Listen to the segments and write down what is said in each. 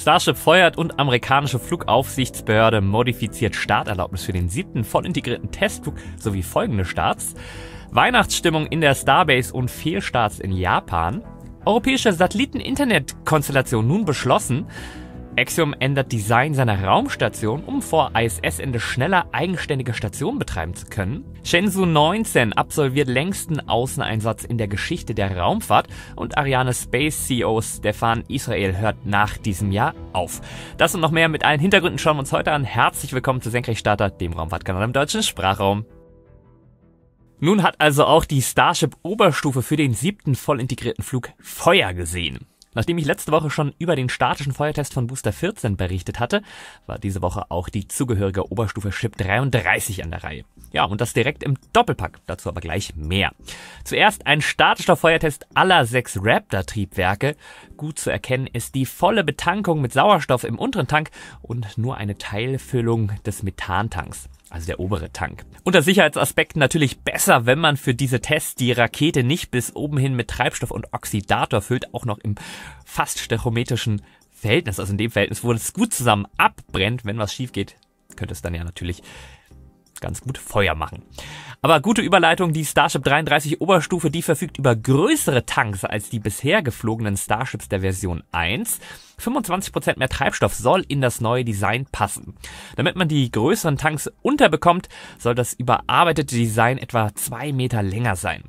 Starship feuert und amerikanische Flugaufsichtsbehörde modifiziert Starterlaubnis für den siebten voll integrierten Testflug sowie folgende Starts. Weihnachtsstimmung in der Starbase und Fehlstarts in Japan. Europäische Satelliten-Internet-Konstellation nun beschlossen. Axiom ändert Design seiner Raumstation, um vor ISS-Ende schneller eigenständige Stationen betreiben zu können. Shenzhou 19 absolviert längsten Außeneinsatz in der Geschichte der Raumfahrt und Ariane Space CEO Stefan Israel hört nach diesem Jahr auf. Das und noch mehr mit allen Hintergründen schauen wir uns heute an. Herzlich willkommen zu Senkrechtstarter, dem Raumfahrtkanal im deutschen Sprachraum. Nun hat also auch die Starship Oberstufe für den siebten voll integrierten Flug Feuer gesehen. Nachdem ich letzte Woche schon über den statischen Feuertest von Booster 14 berichtet hatte, war diese Woche auch die zugehörige Oberstufe Chip 33 an der Reihe. Ja, und das direkt im Doppelpack, dazu aber gleich mehr. Zuerst ein statischer Feuertest aller sechs Raptor-Triebwerke. Gut zu erkennen ist die volle Betankung mit Sauerstoff im unteren Tank und nur eine Teilfüllung des Methantanks also der obere Tank. Unter Sicherheitsaspekten natürlich besser, wenn man für diese Tests die Rakete nicht bis oben hin mit Treibstoff und Oxidator füllt, auch noch im fast stechometrischen Verhältnis, also in dem Verhältnis, wo es gut zusammen abbrennt, wenn was schief geht, könnte es dann ja natürlich ganz gut Feuer machen. Aber gute Überleitung, die Starship 33 Oberstufe, die verfügt über größere Tanks als die bisher geflogenen Starships der Version 1. 25% mehr Treibstoff soll in das neue Design passen. Damit man die größeren Tanks unterbekommt, soll das überarbeitete Design etwa zwei Meter länger sein.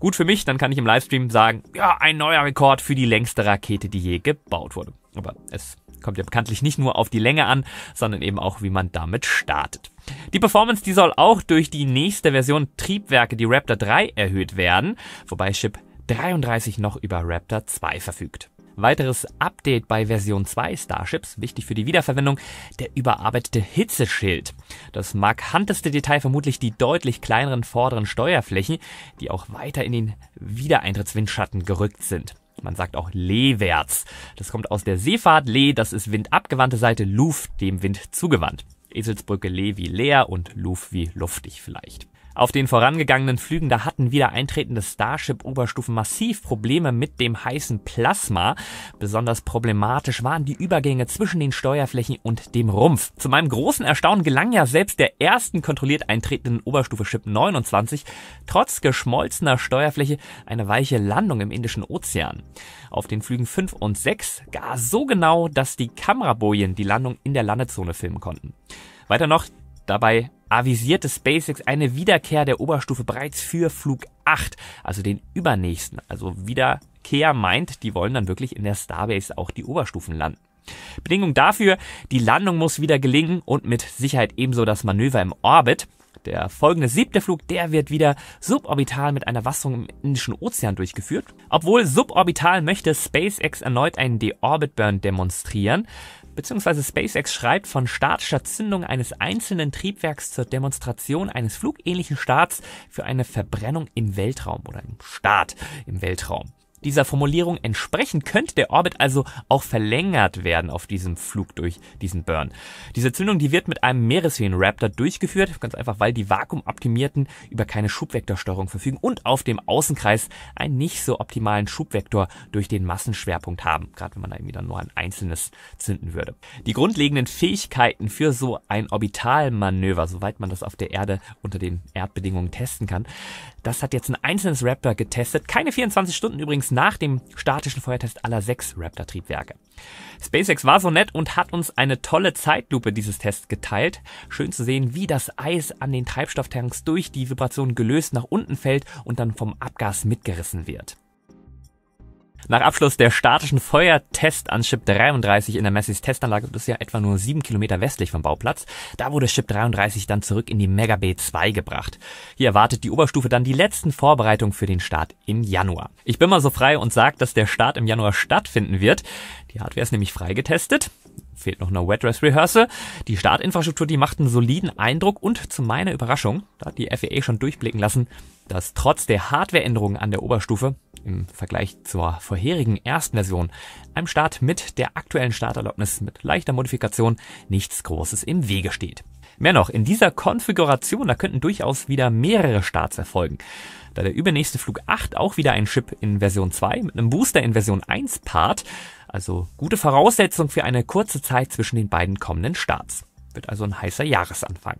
Gut für mich, dann kann ich im Livestream sagen, ja, ein neuer Rekord für die längste Rakete, die je gebaut wurde. Aber es kommt ja bekanntlich nicht nur auf die Länge an, sondern eben auch, wie man damit startet. Die Performance, die soll auch durch die nächste Version Triebwerke, die Raptor 3, erhöht werden, wobei Chip 33 noch über Raptor 2 verfügt. Weiteres Update bei Version 2 Starships, wichtig für die Wiederverwendung, der überarbeitete Hitzeschild. Das markanteste Detail vermutlich die deutlich kleineren vorderen Steuerflächen, die auch weiter in den Wiedereintrittswindschatten gerückt sind. Man sagt auch Lehwärts. Das kommt aus der Seefahrt. Leh, das ist windabgewandte Seite, Luft, dem Wind zugewandt. Eselsbrücke Leh wie leer und Luf wie luftig vielleicht. Auf den vorangegangenen Flügen, da hatten wieder eintretende Starship-Oberstufen massiv Probleme mit dem heißen Plasma. Besonders problematisch waren die Übergänge zwischen den Steuerflächen und dem Rumpf. Zu meinem großen Erstaunen gelang ja selbst der ersten kontrolliert eintretenden Oberstufe Ship 29 trotz geschmolzener Steuerfläche eine weiche Landung im Indischen Ozean. Auf den Flügen 5 und 6 gar so genau, dass die Kamerabojen die Landung in der Landezone filmen konnten. Weiter noch, Dabei avisierte SpaceX eine Wiederkehr der Oberstufe bereits für Flug 8, also den übernächsten. Also Wiederkehr meint, die wollen dann wirklich in der Starbase auch die Oberstufen landen. Bedingung dafür, die Landung muss wieder gelingen und mit Sicherheit ebenso das Manöver im Orbit. Der folgende siebte Flug, der wird wieder suborbital mit einer Wassung im Indischen Ozean durchgeführt. Obwohl suborbital möchte SpaceX erneut einen Deorbit-Burn demonstrieren. Beziehungsweise SpaceX schreibt von Start statt Zündung eines einzelnen Triebwerks zur Demonstration eines flugähnlichen Starts für eine Verbrennung im Weltraum oder im Start im Weltraum. Dieser Formulierung entsprechend könnte der Orbit also auch verlängert werden auf diesem Flug durch diesen Burn. Diese Zündung, die wird mit einem Meereshyänen-Raptor durchgeführt, ganz einfach, weil die Vakuumoptimierten über keine Schubvektorsteuerung verfügen und auf dem Außenkreis einen nicht so optimalen Schubvektor durch den Massenschwerpunkt haben, gerade wenn man da irgendwie dann nur ein einzelnes zünden würde. Die grundlegenden Fähigkeiten für so ein Orbitalmanöver, soweit man das auf der Erde unter den Erdbedingungen testen kann, das hat jetzt ein einzelnes Raptor getestet, keine 24 Stunden übrigens übrigens nach dem statischen Feuertest aller sechs Raptor-Triebwerke. SpaceX war so nett und hat uns eine tolle Zeitlupe dieses Tests geteilt. Schön zu sehen, wie das Eis an den Treibstofftanks durch die Vibration gelöst nach unten fällt und dann vom Abgas mitgerissen wird. Nach Abschluss der statischen Feuertest an Ship 33 in der Messis Testanlage, das ist ja etwa nur sieben Kilometer westlich vom Bauplatz, da wurde Ship 33 dann zurück in die Mega Bay 2 gebracht. Hier erwartet die Oberstufe dann die letzten Vorbereitungen für den Start im Januar. Ich bin mal so frei und sage, dass der Start im Januar stattfinden wird. Die Hardware ist nämlich freigetestet fehlt noch eine Wet Dress Rehearsal. Die Startinfrastruktur, die macht einen soliden Eindruck und zu meiner Überraschung, da hat die FAA e schon durchblicken lassen, dass trotz der Hardwareänderungen an der Oberstufe im Vergleich zur vorherigen ersten Version einem Start mit der aktuellen Starterlaubnis mit leichter Modifikation nichts Großes im Wege steht. Mehr noch, in dieser Konfiguration, da könnten durchaus wieder mehrere Starts erfolgen. Da der übernächste Flug 8 auch wieder ein Chip in Version 2 mit einem Booster in Version 1 paart, also gute Voraussetzung für eine kurze Zeit zwischen den beiden kommenden Starts. Wird also ein heißer Jahresanfang.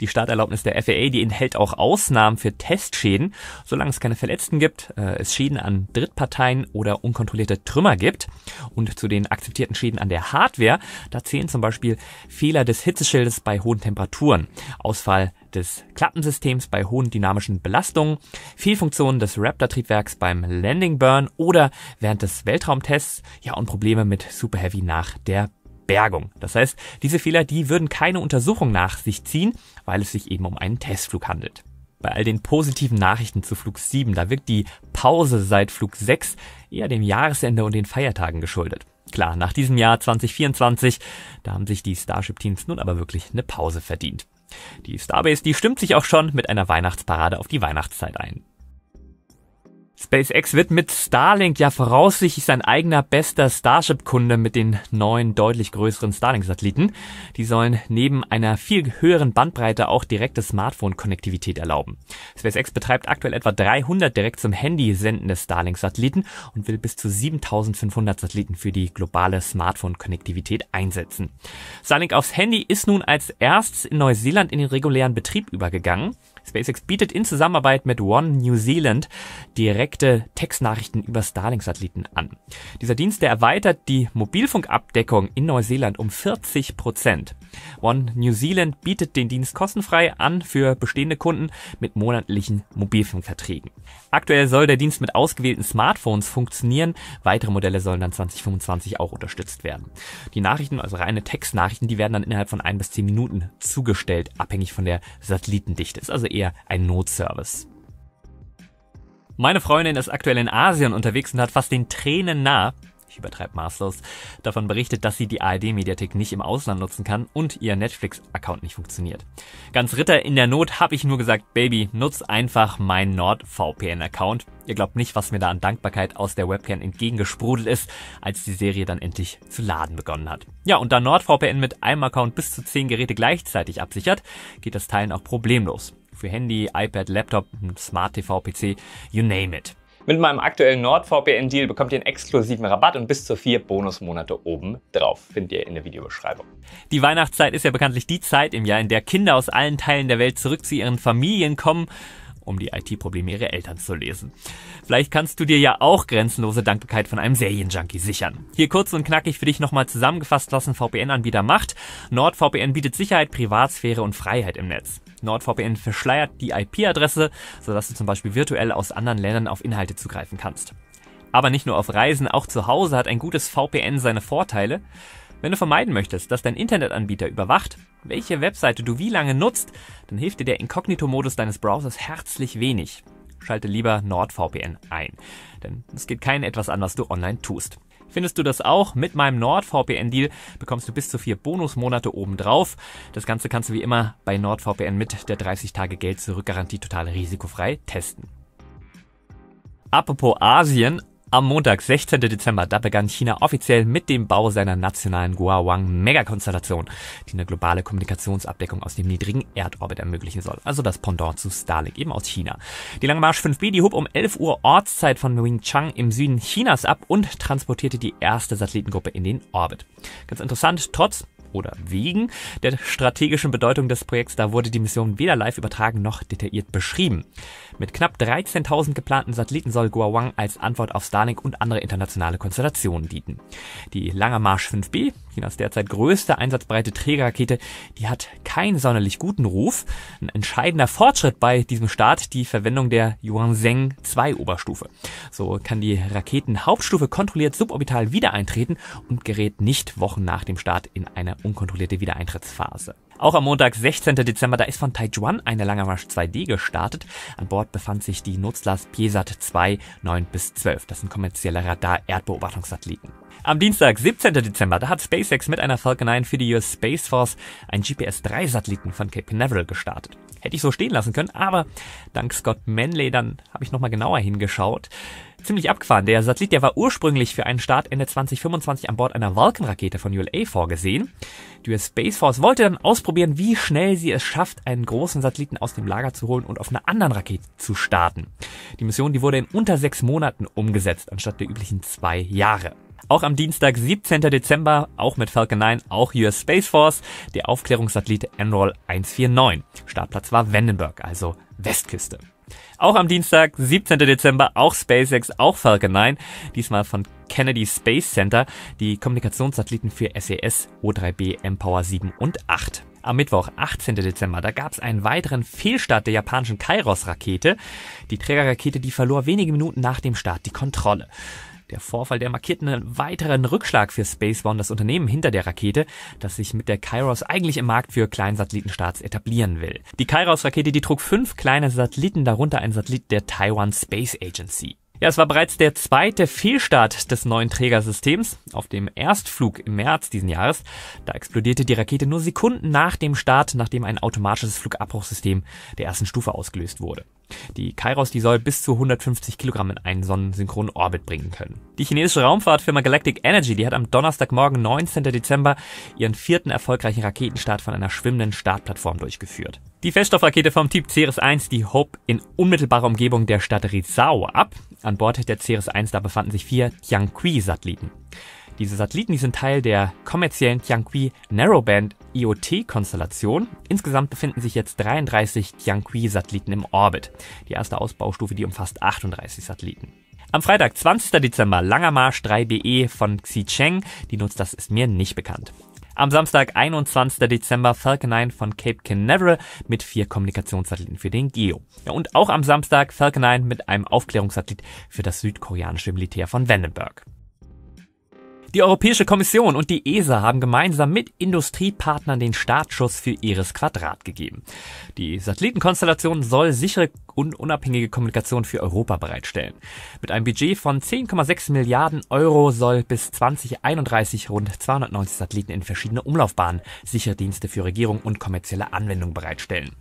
Die Starterlaubnis der FAA, die enthält auch Ausnahmen für Testschäden, solange es keine Verletzten gibt, äh, es Schäden an Drittparteien oder unkontrollierte Trümmer gibt. Und zu den akzeptierten Schäden an der Hardware, da zählen zum Beispiel Fehler des Hitzeschildes bei hohen Temperaturen, Ausfall des Klappensystems bei hohen dynamischen Belastungen, Fehlfunktionen des Raptor-Triebwerks beim Landing Burn oder während des Weltraumtests, ja und Probleme mit Super Heavy nach der Bergung. Das heißt, diese Fehler, die würden keine Untersuchung nach sich ziehen, weil es sich eben um einen Testflug handelt. Bei all den positiven Nachrichten zu Flug 7, da wirkt die Pause seit Flug 6 eher dem Jahresende und den Feiertagen geschuldet. Klar, nach diesem Jahr 2024, da haben sich die Starship-Teams nun aber wirklich eine Pause verdient. Die Starbase, die stimmt sich auch schon mit einer Weihnachtsparade auf die Weihnachtszeit ein. SpaceX wird mit Starlink ja voraussichtlich sein eigener bester Starship-Kunde mit den neuen, deutlich größeren Starlink-Satelliten. Die sollen neben einer viel höheren Bandbreite auch direkte Smartphone-Konnektivität erlauben. SpaceX betreibt aktuell etwa 300 direkt zum Handy sendende Starlink-Satelliten und will bis zu 7500 Satelliten für die globale Smartphone-Konnektivität einsetzen. Starlink aufs Handy ist nun als erstes in Neuseeland in den regulären Betrieb übergegangen. SpaceX bietet in Zusammenarbeit mit One New Zealand direkte Textnachrichten über Starlink-Satelliten an. Dieser Dienst, der erweitert die Mobilfunkabdeckung in Neuseeland um 40 Prozent. One New Zealand bietet den Dienst kostenfrei an für bestehende Kunden mit monatlichen Mobilfunkverträgen. Aktuell soll der Dienst mit ausgewählten Smartphones funktionieren. Weitere Modelle sollen dann 2025 auch unterstützt werden. Die Nachrichten, also reine Textnachrichten, die werden dann innerhalb von ein bis zehn Minuten zugestellt, abhängig von der Satellitendichte. Ist also eher ein Notservice. Meine Freundin ist aktuell in Asien unterwegs und hat fast den Tränen nah, ich übertreibe maßlos, davon berichtet, dass sie die ARD-Mediathek nicht im Ausland nutzen kann und ihr Netflix-Account nicht funktioniert. Ganz Ritter in der Not habe ich nur gesagt, Baby, nutz einfach meinen NordVPN-Account. Ihr glaubt nicht, was mir da an Dankbarkeit aus der Webcam entgegengesprudelt ist, als die Serie dann endlich zu laden begonnen hat. Ja, und da NordVPN mit einem Account bis zu 10 Geräte gleichzeitig absichert, geht das Teilen auch problemlos. Für Handy, iPad, Laptop, Smart TV, PC, you name it. Mit meinem aktuellen NordVPN-Deal bekommt ihr einen exklusiven Rabatt und bis zu vier Bonusmonate oben drauf. Findet ihr in der Videobeschreibung. Die Weihnachtszeit ist ja bekanntlich die Zeit im Jahr, in der Kinder aus allen Teilen der Welt zurück zu ihren Familien kommen um die IT-Probleme ihrer Eltern zu lesen. Vielleicht kannst du dir ja auch grenzenlose Dankbarkeit von einem Serienjunkie sichern. Hier kurz und knackig für dich nochmal zusammengefasst, was ein VPN-Anbieter macht. NordVPN bietet Sicherheit, Privatsphäre und Freiheit im Netz. NordVPN verschleiert die IP-Adresse, sodass du zum Beispiel virtuell aus anderen Ländern auf Inhalte zugreifen kannst. Aber nicht nur auf Reisen, auch zu Hause hat ein gutes VPN seine Vorteile. Wenn du vermeiden möchtest, dass dein Internetanbieter überwacht, welche Webseite du wie lange nutzt, dann hilft dir der Inkognito-Modus deines Browsers herzlich wenig. Schalte lieber NordVPN ein, denn es geht kein etwas an, was du online tust. Findest du das auch? Mit meinem NordVPN-Deal bekommst du bis zu vier Bonusmonate obendrauf. Das Ganze kannst du wie immer bei NordVPN mit der 30-Tage-Geld-Zurück-Garantie total risikofrei testen. Apropos Asien, am Montag, 16. Dezember, da begann China offiziell mit dem Bau seiner nationalen Guawang-Megakonstellation, die eine globale Kommunikationsabdeckung aus dem niedrigen Erdorbit ermöglichen soll, also das Pendant zu Starlink eben aus China. Die Lange Marsch 5B, die hob um 11 Uhr Ortszeit von Wingchang im Süden Chinas ab und transportierte die erste Satellitengruppe in den Orbit. Ganz interessant, trotz oder wegen der strategischen Bedeutung des Projekts, da wurde die Mission weder live übertragen noch detailliert beschrieben. Mit knapp 13.000 geplanten Satelliten soll Guawang als Antwort auf Starlink und andere internationale Konstellationen dienen. Die Langer Marsch 5B, Chinas derzeit größte einsatzbreite Trägerrakete, die hat keinen sonderlich guten Ruf. Ein entscheidender Fortschritt bei diesem Start die Verwendung der Yuanzheng 2 Oberstufe. So kann die Raketenhauptstufe kontrolliert suborbital wieder eintreten und gerät nicht Wochen nach dem Start in eine unkontrollierte Wiedereintrittsphase. Auch am Montag, 16. Dezember, da ist von Taijuan eine Langermarsch 2D gestartet. An Bord befand sich die Nutzlast Piesat 2 9 bis 12. Das sind kommerzielle Radar-Erdbeobachtungssatelliten. Am Dienstag, 17. Dezember, da hat SpaceX mit einer Falcon 9 für die US Space Force einen GPS-3-Satelliten von Cape Canaveral gestartet. Hätte ich so stehen lassen können, aber dank Scott Manley, dann habe ich nochmal genauer hingeschaut ziemlich abgefahren. Der Satellit, der war ursprünglich für einen Start Ende 2025 an Bord einer Vulcan-Rakete von ULA vorgesehen. Die US Space Force wollte dann ausprobieren, wie schnell sie es schafft, einen großen Satelliten aus dem Lager zu holen und auf einer anderen Rakete zu starten. Die Mission, die wurde in unter sechs Monaten umgesetzt, anstatt der üblichen zwei Jahre. Auch am Dienstag, 17. Dezember, auch mit Falcon 9, auch US Space Force, der Aufklärungssatellit Enroll 149. Startplatz war Vandenberg, also Westküste. Auch am Dienstag, 17. Dezember, auch SpaceX, auch Falcon 9, diesmal von Kennedy Space Center, die Kommunikationssatelliten für SES, O3b, Empower 7 und 8. Am Mittwoch, 18. Dezember, da gab es einen weiteren Fehlstart der japanischen Kairos-Rakete. Die Trägerrakete, die verlor wenige Minuten nach dem Start die Kontrolle. Der Vorfall, der markiert einen weiteren Rückschlag für Space One, das Unternehmen hinter der Rakete, das sich mit der Kairos eigentlich im Markt für Kleinsatellitenstarts etablieren will. Die Kairos-Rakete, die trug fünf kleine Satelliten, darunter ein Satellit der Taiwan Space Agency. Ja, es war bereits der zweite Fehlstart des neuen Trägersystems. Auf dem Erstflug im März diesen Jahres, da explodierte die Rakete nur Sekunden nach dem Start, nachdem ein automatisches Flugabbruchsystem der ersten Stufe ausgelöst wurde. Die Kairos, die soll bis zu 150 Kilogramm in einen sonnensynchronen Orbit bringen können. Die chinesische Raumfahrtfirma Galactic Energy, die hat am Donnerstagmorgen, 19. Dezember, ihren vierten erfolgreichen Raketenstart von einer schwimmenden Startplattform durchgeführt. Die Feststoffrakete vom Typ Ceres-1, die hob in unmittelbarer Umgebung der Stadt Rizhao ab. An Bord der Ceres-1 da befanden sich vier Tianqi-Satelliten. Diese Satelliten die sind Teil der kommerziellen Tianqi Narrowband IoT-Konstellation. Insgesamt befinden sich jetzt 33 Tianqi-Satelliten im Orbit. Die erste Ausbaustufe, die umfasst 38 Satelliten. Am Freitag, 20. Dezember, Langer Marsch 3BE von Xicheng. Die nutzt das ist mir nicht bekannt. Am Samstag, 21. Dezember, Falcon 9 von Cape Canaveral mit vier Kommunikationssatelliten für den GEO. Ja, und auch am Samstag Falcon 9 mit einem Aufklärungssatellit für das südkoreanische Militär von Vandenberg. Die Europäische Kommission und die ESA haben gemeinsam mit Industriepartnern den Startschuss für ihres Quadrat gegeben. Die Satellitenkonstellation soll sichere und unabhängige Kommunikation für Europa bereitstellen. Mit einem Budget von 10,6 Milliarden Euro soll bis 2031 rund 290 Satelliten in verschiedene Umlaufbahnen sichere Dienste für Regierung und kommerzielle Anwendung bereitstellen.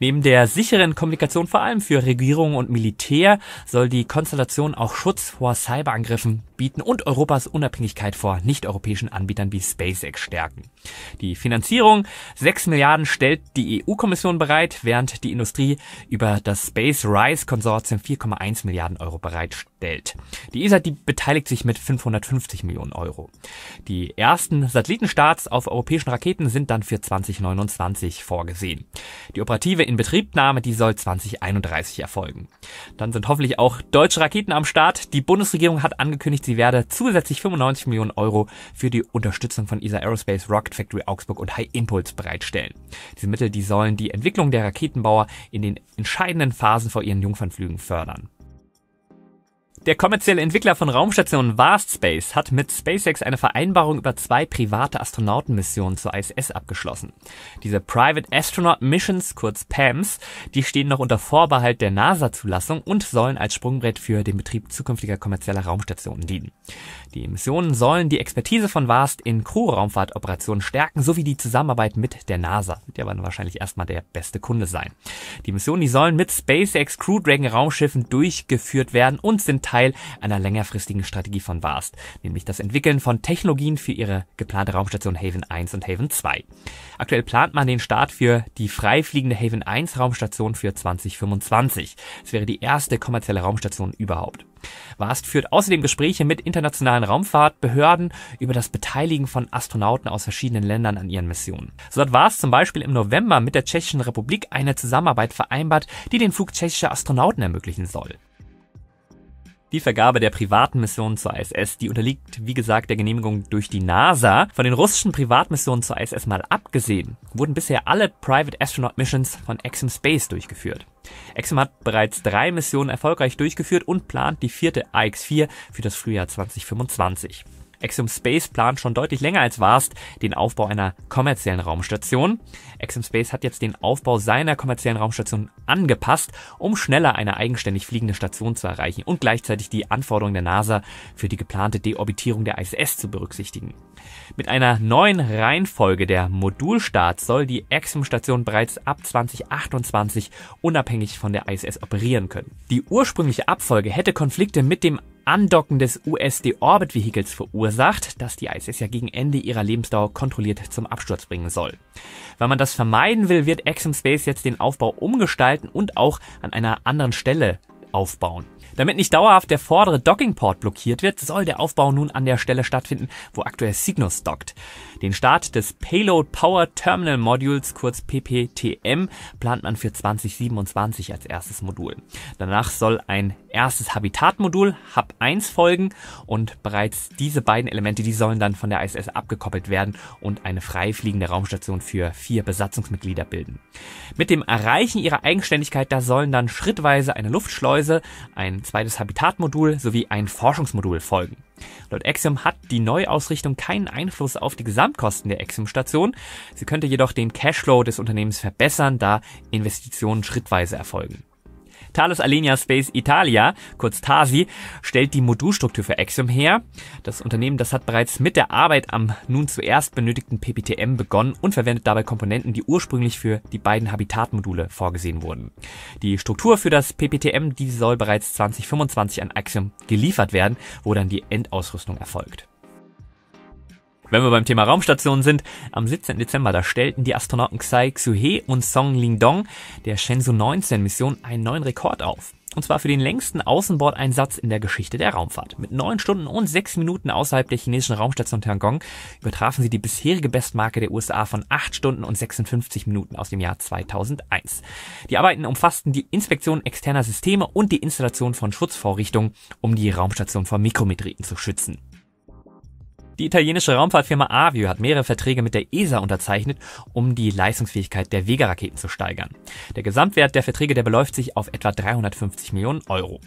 Neben der sicheren Kommunikation vor allem für Regierung und Militär soll die Konstellation auch Schutz vor Cyberangriffen bieten und Europas Unabhängigkeit vor nicht-europäischen Anbietern wie SpaceX stärken. Die Finanzierung 6 Milliarden stellt die EU-Kommission bereit, während die Industrie über das Space Rise Konsortium 4,1 Milliarden Euro bereitstellt gestellt. Die ESA die beteiligt sich mit 550 Millionen Euro. Die ersten Satellitenstarts auf europäischen Raketen sind dann für 2029 vorgesehen. Die operative Inbetriebnahme, die soll 2031 erfolgen. Dann sind hoffentlich auch deutsche Raketen am Start. Die Bundesregierung hat angekündigt, sie werde zusätzlich 95 Millionen Euro für die Unterstützung von ESA Aerospace, Rocket Factory Augsburg und High Impulse bereitstellen. Diese Mittel, die sollen die Entwicklung der Raketenbauer in den entscheidenden Phasen vor ihren Jungfernflügen fördern. Der kommerzielle Entwickler von Raumstationen Vast Space hat mit SpaceX eine Vereinbarung über zwei private Astronautenmissionen zur ISS abgeschlossen. Diese Private Astronaut Missions, kurz PAMs, die stehen noch unter Vorbehalt der NASA-Zulassung und sollen als Sprungbrett für den Betrieb zukünftiger kommerzieller Raumstationen dienen. Die Missionen sollen die Expertise von Vast in Crew-Raumfahrtoperationen stärken, sowie die Zusammenarbeit mit der NASA. die ja aber wahrscheinlich erstmal der beste Kunde sein. Die Missionen, die sollen mit SpaceX Crew Dragon Raumschiffen durchgeführt werden und sind Teil einer längerfristigen Strategie von VAST, nämlich das Entwickeln von Technologien für ihre geplante Raumstation Haven 1 und Haven 2. Aktuell plant man den Start für die frei fliegende Haven 1 Raumstation für 2025. Es wäre die erste kommerzielle Raumstation überhaupt. Warst führt außerdem Gespräche mit internationalen Raumfahrtbehörden über das Beteiligen von Astronauten aus verschiedenen Ländern an ihren Missionen. So hat VAST zum Beispiel im November mit der Tschechischen Republik eine Zusammenarbeit vereinbart, die den Flug tschechischer Astronauten ermöglichen soll die Vergabe der privaten Missionen zur ISS. Die unterliegt, wie gesagt, der Genehmigung durch die NASA. Von den russischen Privatmissionen zur ISS mal abgesehen, wurden bisher alle Private Astronaut Missions von Exim Space durchgeführt. Exim hat bereits drei Missionen erfolgreich durchgeführt und plant die vierte AX4 für das Frühjahr 2025. Axiom Space plant schon deutlich länger als warst den Aufbau einer kommerziellen Raumstation. Axiom Space hat jetzt den Aufbau seiner kommerziellen Raumstation angepasst, um schneller eine eigenständig fliegende Station zu erreichen und gleichzeitig die Anforderungen der NASA für die geplante Deorbitierung der ISS zu berücksichtigen. Mit einer neuen Reihenfolge der Modulstarts soll die Axiom-Station bereits ab 2028 unabhängig von der ISS operieren können. Die ursprüngliche Abfolge hätte Konflikte mit dem Andocken des USD-Orbit-Vehikels verursacht, das die ISS ja gegen Ende ihrer Lebensdauer kontrolliert zum Absturz bringen soll. Wenn man das vermeiden will, wird Space jetzt den Aufbau umgestalten und auch an einer anderen Stelle aufbauen. Damit nicht dauerhaft der vordere Dockingport blockiert wird, soll der Aufbau nun an der Stelle stattfinden, wo aktuell Cygnus dockt. Den Start des Payload Power Terminal Modules, kurz PPTM, plant man für 2027 als erstes Modul. Danach soll ein erstes Habitatmodul, Hub 1, folgen und bereits diese beiden Elemente, die sollen dann von der ISS abgekoppelt werden und eine freifliegende Raumstation für vier Besatzungsmitglieder bilden. Mit dem Erreichen ihrer Eigenständigkeit, da sollen dann schrittweise eine Luftschleuse, ein ein zweites Habitatmodul sowie ein Forschungsmodul folgen. Laut Axiom hat die Neuausrichtung keinen Einfluss auf die Gesamtkosten der Axiom-Station. Sie könnte jedoch den Cashflow des Unternehmens verbessern, da Investitionen schrittweise erfolgen. Thales Alenia Space Italia, kurz TASI, stellt die Modulstruktur für Axiom her. Das Unternehmen, das hat bereits mit der Arbeit am nun zuerst benötigten PPTM begonnen und verwendet dabei Komponenten, die ursprünglich für die beiden Habitatmodule vorgesehen wurden. Die Struktur für das PPTM, die soll bereits 2025 an Axiom geliefert werden, wo dann die Endausrüstung erfolgt. Wenn wir beim Thema Raumstationen sind, am 17. Dezember, da stellten die Astronauten Xai Xuhe und Song Lingdong der Shenzhou 19 Mission einen neuen Rekord auf. Und zwar für den längsten Außenbordeinsatz in der Geschichte der Raumfahrt. Mit neun Stunden und sechs Minuten außerhalb der chinesischen Raumstation Tiangong übertrafen sie die bisherige Bestmarke der USA von acht Stunden und 56 Minuten aus dem Jahr 2001. Die Arbeiten umfassten die Inspektion externer Systeme und die Installation von Schutzvorrichtungen, um die Raumstation vor Mikrometeoriten zu schützen. Die italienische Raumfahrtfirma Avio hat mehrere Verträge mit der ESA unterzeichnet, um die Leistungsfähigkeit der Vega-Raketen zu steigern. Der Gesamtwert der Verträge, der beläuft sich auf etwa 350 Millionen Euro.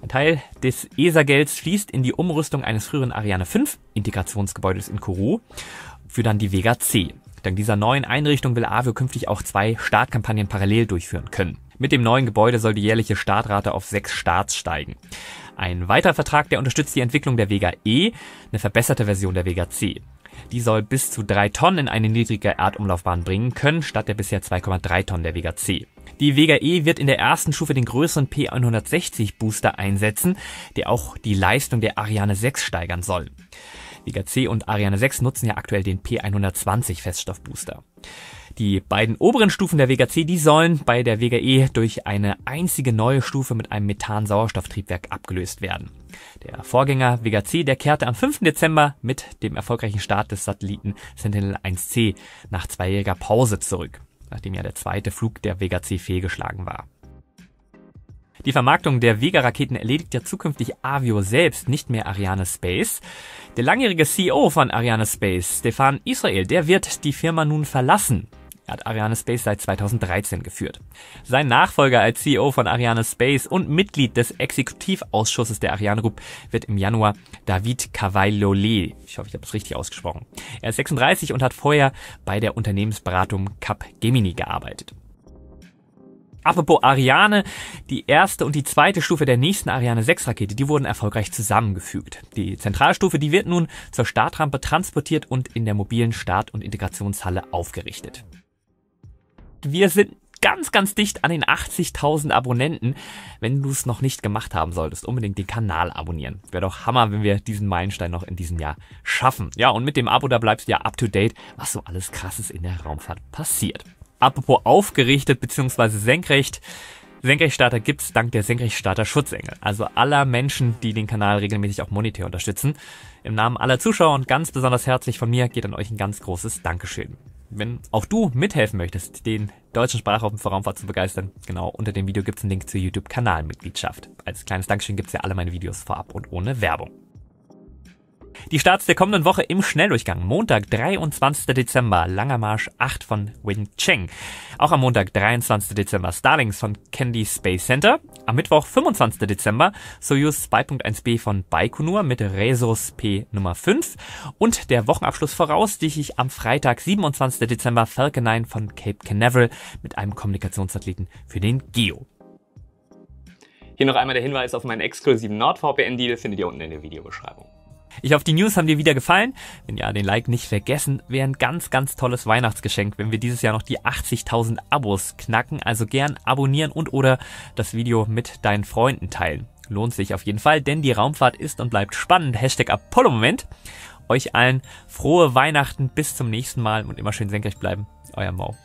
Ein Teil des ESA-Gelds fließt in die Umrüstung eines früheren Ariane 5 Integrationsgebäudes in Kourou für dann die Vega C. Dank dieser neuen Einrichtung will Avio künftig auch zwei Startkampagnen parallel durchführen können. Mit dem neuen Gebäude soll die jährliche Startrate auf sechs Starts steigen. Ein weiterer Vertrag, der unterstützt die Entwicklung der Vega E, eine verbesserte Version der Vega C. Die soll bis zu drei Tonnen in eine niedrige Erdumlaufbahn bringen können, statt der bisher 2,3 Tonnen der Vega C. Die Vega E wird in der ersten Stufe den größeren P160 Booster einsetzen, der auch die Leistung der Ariane 6 steigern soll. Vega C und Ariane 6 nutzen ja aktuell den P120 Feststoffbooster. Die beiden oberen Stufen der Vega C, die sollen bei der Vega E durch eine einzige neue Stufe mit einem Methan-Sauerstofftriebwerk abgelöst werden. Der Vorgänger Vega C, der kehrte am 5. Dezember mit dem erfolgreichen Start des Satelliten Sentinel-1C nach zweijähriger Pause zurück, nachdem ja der zweite Flug der Vega C fehlgeschlagen war. Die Vermarktung der Vega-Raketen erledigt ja zukünftig Avio selbst, nicht mehr Ariane Space. Der langjährige CEO von Ariane Space, Stefan Israel, der wird die Firma nun verlassen hat Ariane Space seit 2013 geführt. Sein Nachfolger als CEO von Ariane Space und Mitglied des Exekutivausschusses der Ariane Group wird im Januar David Cavaillolé. Ich hoffe, ich habe es richtig ausgesprochen. Er ist 36 und hat vorher bei der Unternehmensberatung Capgemini gearbeitet. Apropos Ariane, die erste und die zweite Stufe der nächsten Ariane 6 Rakete, die wurden erfolgreich zusammengefügt. Die Zentralstufe, die wird nun zur Startrampe transportiert und in der mobilen Start- und Integrationshalle aufgerichtet wir sind ganz, ganz dicht an den 80.000 Abonnenten. Wenn du es noch nicht gemacht haben solltest, unbedingt den Kanal abonnieren. Wäre doch Hammer, wenn wir diesen Meilenstein noch in diesem Jahr schaffen. Ja, und mit dem Abo, da bleibst du ja up to date, was so alles Krasses in der Raumfahrt passiert. Apropos aufgerichtet bzw. senkrecht. Senkrechtstarter gibt's dank der Senkrechtstarter Schutzengel, also aller Menschen, die den Kanal regelmäßig auch monetär unterstützen. Im Namen aller Zuschauer und ganz besonders herzlich von mir geht an euch ein ganz großes Dankeschön wenn auch du mithelfen möchtest, den deutschen Sprachraum für Raumfahrt zu begeistern, genau, unter dem Video gibt's einen Link zur YouTube-Kanalmitgliedschaft. Als kleines Dankeschön gibt's ja alle meine Videos vorab und ohne Werbung. Die Starts der kommenden Woche im Schnelldurchgang. Montag, 23. Dezember, Langer Marsch 8 von Wing Cheng. Auch am Montag, 23. Dezember, Starlings von Candy Space Center. Am Mittwoch, 25. Dezember, Soyuz 2.1b von Baikonur mit Resus P Nummer 5. Und der Wochenabschluss voraus, die ich am Freitag, 27. Dezember, Falcon 9 von Cape Canaveral mit einem Kommunikationssatelliten für den GEO. Hier noch einmal der Hinweis auf meinen exklusiven NordVPN-Deal, findet ihr unten in der Videobeschreibung. Ich hoffe, die News haben dir wieder gefallen. Wenn ja, den Like nicht vergessen. Wäre ein ganz, ganz tolles Weihnachtsgeschenk, wenn wir dieses Jahr noch die 80.000 Abos knacken. Also gern abonnieren und oder das Video mit deinen Freunden teilen. Lohnt sich auf jeden Fall, denn die Raumfahrt ist und bleibt spannend. Hashtag Apollo-Moment. Euch allen frohe Weihnachten, bis zum nächsten Mal und immer schön senkrecht bleiben. Euer Mau.